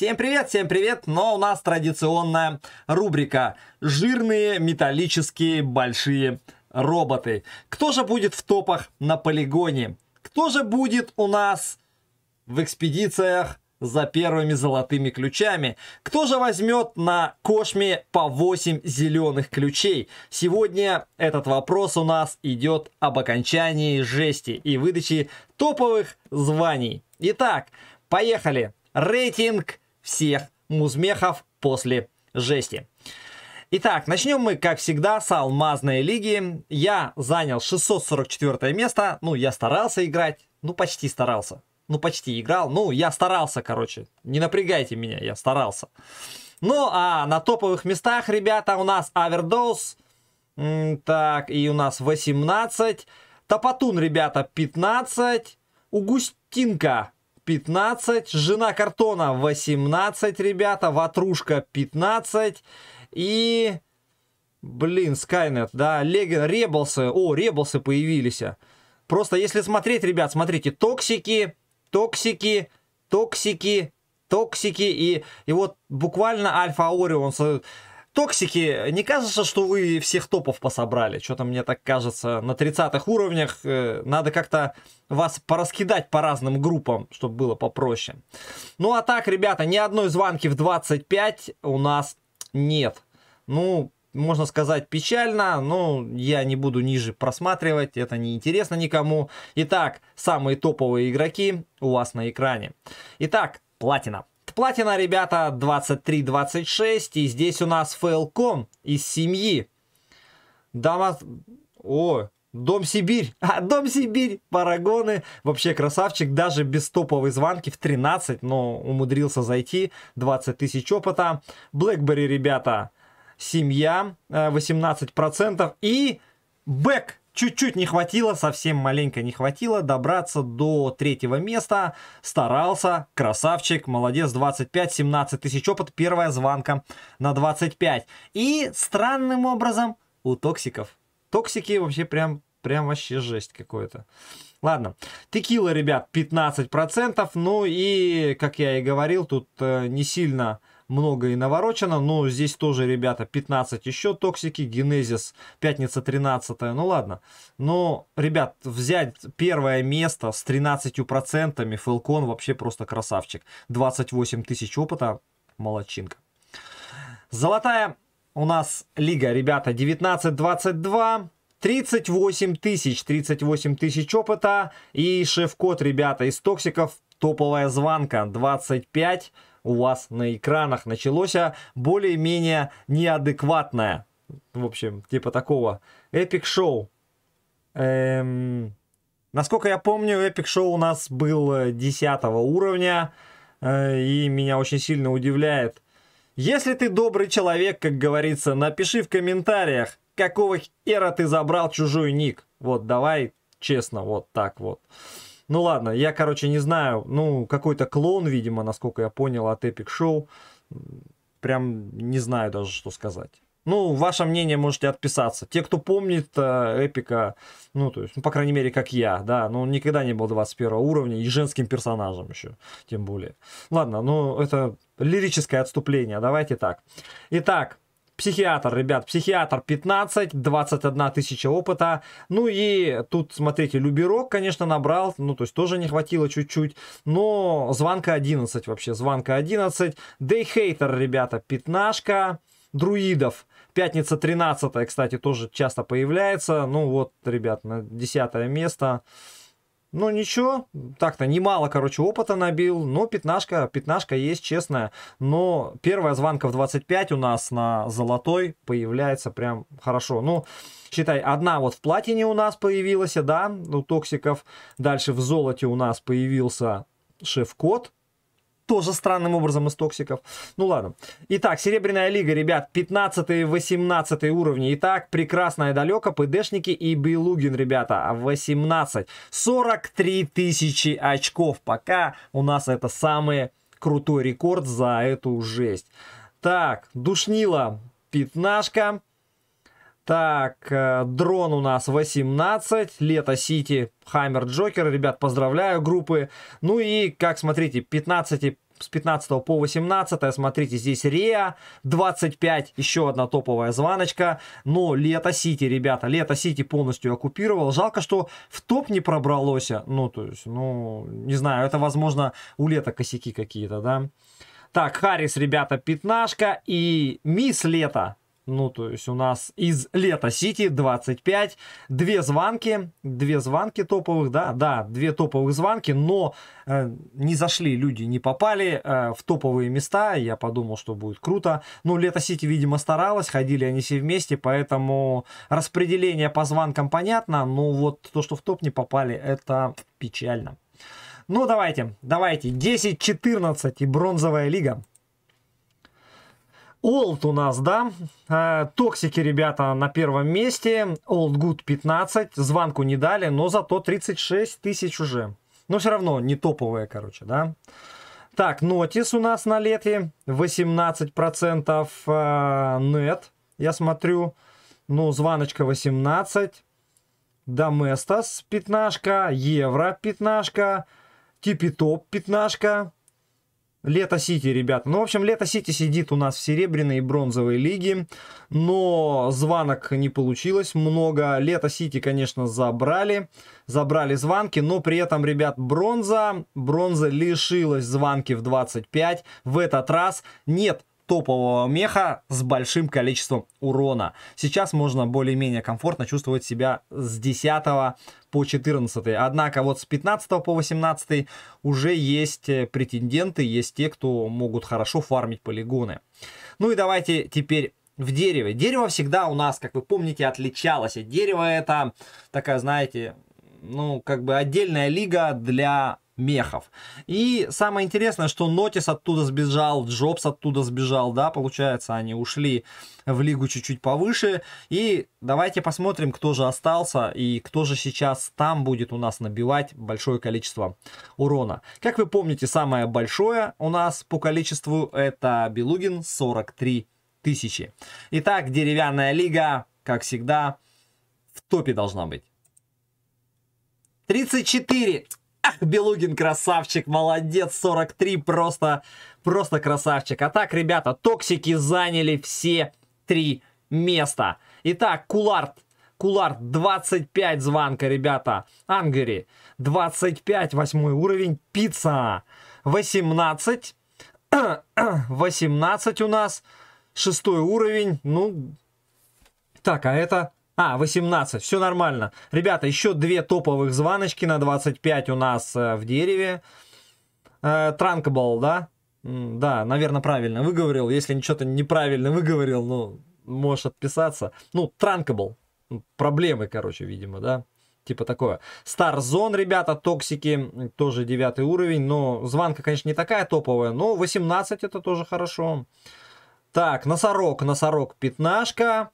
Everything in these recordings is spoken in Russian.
Всем привет, всем привет, но у нас традиционная рубрика «Жирные металлические большие роботы». Кто же будет в топах на полигоне? Кто же будет у нас в экспедициях за первыми золотыми ключами. Кто же возьмет на кошме по 8 зеленых ключей? Сегодня этот вопрос у нас идет об окончании жести и выдаче топовых званий. Итак, поехали. Рейтинг всех музмехов после жести. Итак, начнем мы, как всегда, с алмазной лиги. Я занял 644 место. Ну, я старался играть. Ну, почти старался. Ну, почти играл. Ну, я старался, короче. Не напрягайте меня, я старался. Ну, а на топовых местах, ребята, у нас Авердоус. Так, и у нас 18. Топотун, ребята, 15. Угустинка 15, жена картона 18, ребята, ватрушка 15 и... Блин, Скайнет, да, Леген, Ребелсы, о, Ребелсы появились. Просто если смотреть, ребят, смотрите, токсики, токсики, токсики, токсики, и, и вот буквально Альфа Орион Токсики, не кажется, что вы всех топов пособрали? Что-то мне так кажется, на 30-х уровнях э, надо как-то вас пораскидать по разным группам, чтобы было попроще. Ну а так, ребята, ни одной звонки в 25 у нас нет. Ну, можно сказать, печально, но я не буду ниже просматривать, это не интересно никому. Итак, самые топовые игроки у вас на экране. Итак, платина. Платина, ребята, 23-26. И здесь у нас Фейлком из семьи. Дама... О, Дом Сибирь. А, Дом Сибирь, Парагоны. Вообще красавчик, даже без топовой звонки в 13, но умудрился зайти. 20 тысяч опыта. Блэкбери, ребята, семья, 18%. Э, И бэк Чуть-чуть не хватило, совсем маленько не хватило добраться до третьего места. Старался, красавчик, молодец, 25, 17 тысяч опыт, первая звонка на 25. И странным образом у токсиков. Токсики вообще прям, прям вообще жесть какой-то. Ладно, текила, ребят, 15%, ну и, как я и говорил, тут э, не сильно много и наворочено, но здесь тоже, ребята, 15 еще токсики, генезис, пятница 13 ну ладно. Но, ребят, взять первое место с 13% Фелкон вообще просто красавчик. 28 тысяч опыта, молодчинка. Золотая у нас лига, ребята, 19-22. 38 тысяч, 38 тысяч опыта и шеф-код, ребята, из токсиков топовая звонка 25 у вас на экранах началось а более-менее неадекватное, в общем, типа такого, эпик шоу. Эм, насколько я помню, эпик шоу у нас был 10 э, уровня, э, и меня очень сильно удивляет. Если ты добрый человек, как говорится, напиши в комментариях, какого хера ты забрал чужой ник. Вот, давай честно, вот так вот. Ну ладно, я, короче, не знаю. Ну, какой-то клон, видимо, насколько я понял, от Epic Show. Прям не знаю даже, что сказать. Ну, ваше мнение можете отписаться. Те, кто помнит э, Эпика, ну, то есть, ну, по крайней мере, как я, да, ну никогда не был 21 уровня и женским персонажем еще, тем более. Ладно, ну, это лирическое отступление, давайте так. Итак, Психиатр, ребят, психиатр 15, 21 тысяча опыта. Ну и тут, смотрите, Люберок, конечно, набрал, ну то есть тоже не хватило чуть-чуть, но звонка 11 вообще, звонка 11. Дейхейтер, ребята, пятнашка. Друидов Пятница 13, кстати, тоже часто появляется. Ну вот, ребят, на 10 место. Ну ничего, так-то немало, короче, опыта набил. но ну, пятнашка, пятнашка есть, честная. Но первая звонка в 25 у нас на золотой появляется прям хорошо. Ну, считай, одна вот в платине у нас появилась, да, у токсиков. Дальше в золоте у нас появился шеф-код тоже странным образом из токсиков. Ну ладно. Итак, Серебряная Лига, ребят, 15-18 уровни. Итак, прекрасная далеко, ПДшники и Белугин, ребята, 18. А 43 тысячи очков. Пока у нас это самый крутой рекорд за эту жесть. Так, Душнила, пятнашка. Так, э, дрон у нас 18, Лето Сити, Хаммер Джокер. Ребят, поздравляю группы. Ну и, как смотрите, 15 с 15 по 18, смотрите, здесь Реа, 25, еще одна топовая звоночка. но Лето Сити, ребята, Лето Сити полностью оккупировал, жалко, что в топ не пробралось, ну, то есть, ну, не знаю, это, возможно, у Лета косяки какие-то, да. Так, Харрис, ребята, пятнашка и Мисс Лето, ну, то есть у нас из лета Сити 25, две звонки, две звонки топовых, да, да, две топовых звонки, но э, не зашли люди, не попали э, в топовые места, я подумал, что будет круто. Ну, лето Сити, видимо, старалась, ходили они все вместе, поэтому распределение по звонкам понятно, но вот то, что в топ не попали, это печально. Ну, давайте, давайте, 10-14 и бронзовая лига. Олд у нас, да. А, токсики, ребята, на первом месте. Олд Гуд 15. Звонку не дали, но зато 36 тысяч уже. Но все равно не топовые, короче, да. Так, Нотис у нас на лете 18% нет, а, я смотрю. Ну, звоночка 18. Доместос пятнашка, евро пятнашка, типи топ пятнашка, Лето Сити, ребята. Ну, в общем, Лето Сити сидит у нас в серебряной и бронзовой лиге, но звонок не получилось много. Лето Сити, конечно, забрали, забрали звонки, но при этом, ребят, бронза, бронза лишилась звонки в 25. В этот раз нет топового меха с большим количеством урона. Сейчас можно более-менее комфортно чувствовать себя с 10 по 14. Однако вот с 15 по 18 уже есть э, претенденты, есть те, кто могут хорошо фармить полигоны. Ну и давайте теперь в дереве. Дерево всегда у нас, как вы помните, отличалось. Дерево это такая, знаете, ну, как бы отдельная лига для мехов. И самое интересное, что Нотис оттуда сбежал, Джобс оттуда сбежал, да, получается, они ушли в лигу чуть-чуть повыше. И давайте посмотрим, кто же остался и кто же сейчас там будет у нас набивать большое количество урона. Как вы помните, самое большое у нас по количеству это Белугин 43 тысячи. Итак, деревянная лига, как всегда, в топе должна быть. 34. Белугин красавчик, молодец, 43, просто, просто красавчик. А так, ребята, токсики заняли все три места. Итак, Кулард Кулар 25 звонка, ребята. Ангери 25, восьмой уровень. Пицца 18. 18 у нас. Шестой уровень. Ну, так, а это а, 18, все нормально. Ребята, еще две топовых звоночки на 25 у нас э, в дереве. Э, Транкбол, да? Да, наверное, правильно выговорил. Если что-то неправильно выговорил, ну, можешь отписаться. Ну, Транкбол. Проблемы, короче, видимо, да? типа такое. Старзон, ребята, токсики, тоже девятый уровень, но звонка, конечно, не такая топовая, но 18 это тоже хорошо. Так, носорог, носорог, пятнашка.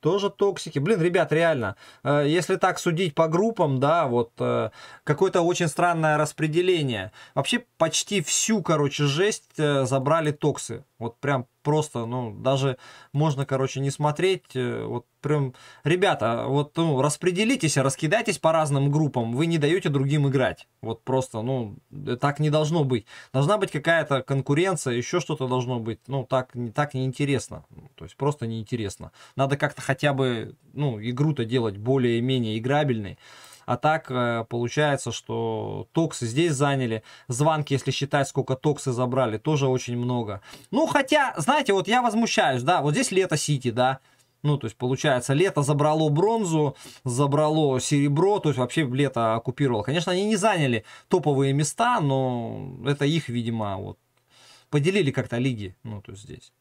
Тоже токсики. Блин, ребят, реально, э, если так судить по группам, да, вот э, какое-то очень странное распределение. Вообще почти всю, короче, жесть э, забрали токсы. Вот прям просто, ну, даже можно, короче, не смотреть. Э, вот прям, ребята, вот ну, распределитесь, раскидайтесь по разным группам, вы не даете другим играть. Вот просто, ну, э, так не должно быть. Должна быть какая-то конкуренция, еще что-то должно быть. Ну, так, так неинтересно. То есть просто неинтересно. Надо как-то хотя бы, ну, игру-то делать более-менее играбельной. А так э, получается, что токсы здесь заняли. звонки если считать, сколько токсы забрали, тоже очень много. Ну, хотя, знаете, вот я возмущаюсь, да, вот здесь лето Сити, да. Ну, то есть, получается, лето забрало бронзу, забрало серебро, то есть, вообще лето оккупировало. Конечно, они не заняли топовые места, но это их, видимо, вот поделили как-то лиги, ну, то есть, здесь.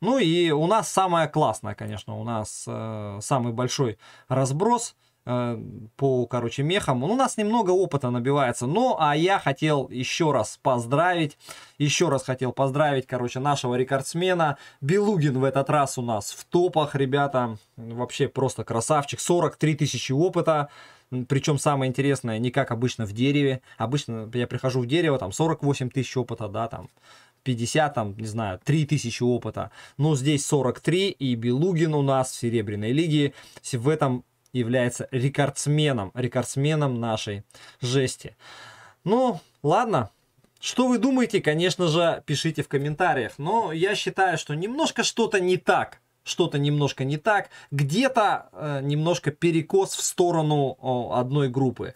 Ну, и у нас самое классное, конечно, у нас э, самый большой разброс – Э, по, короче, мехам. У нас немного опыта набивается. Ну, а я хотел еще раз поздравить, еще раз хотел поздравить, короче, нашего рекордсмена. Белугин в этот раз у нас в топах, ребята. Вообще просто красавчик. 43 тысячи опыта. Причем самое интересное, не как обычно в дереве. Обычно я прихожу в дерево, там 48 тысяч опыта, да, там 50, там, не знаю, тысячи опыта. Но здесь 43, и Белугин у нас в Серебряной лиге в этом является рекордсменом, рекордсменом нашей жести. Ну, ладно, что вы думаете, конечно же, пишите в комментариях. Но я считаю, что немножко что-то не так. Что-то немножко не так. Где-то э, немножко перекос в сторону о, одной группы.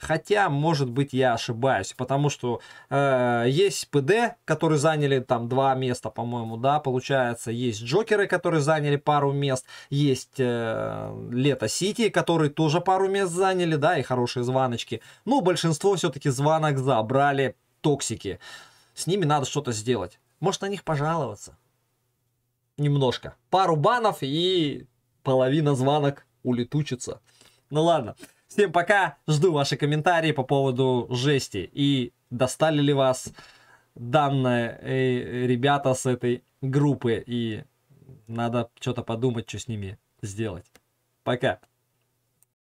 Хотя, может быть, я ошибаюсь, потому что э, есть ПД, которые заняли там два места, по-моему, да, получается. Есть Джокеры, которые заняли пару мест. Есть э, Лето Сити, которые тоже пару мест заняли, да, и хорошие звоночки. Но большинство все-таки звонок забрали токсики. С ними надо что-то сделать. Может, на них пожаловаться. Немножко. Пару банов и половина звонок улетучится. Ну ладно. Всем пока, жду ваши комментарии по поводу жести и достали ли вас данные э, ребята с этой группы и надо что-то подумать, что с ними сделать. Пока.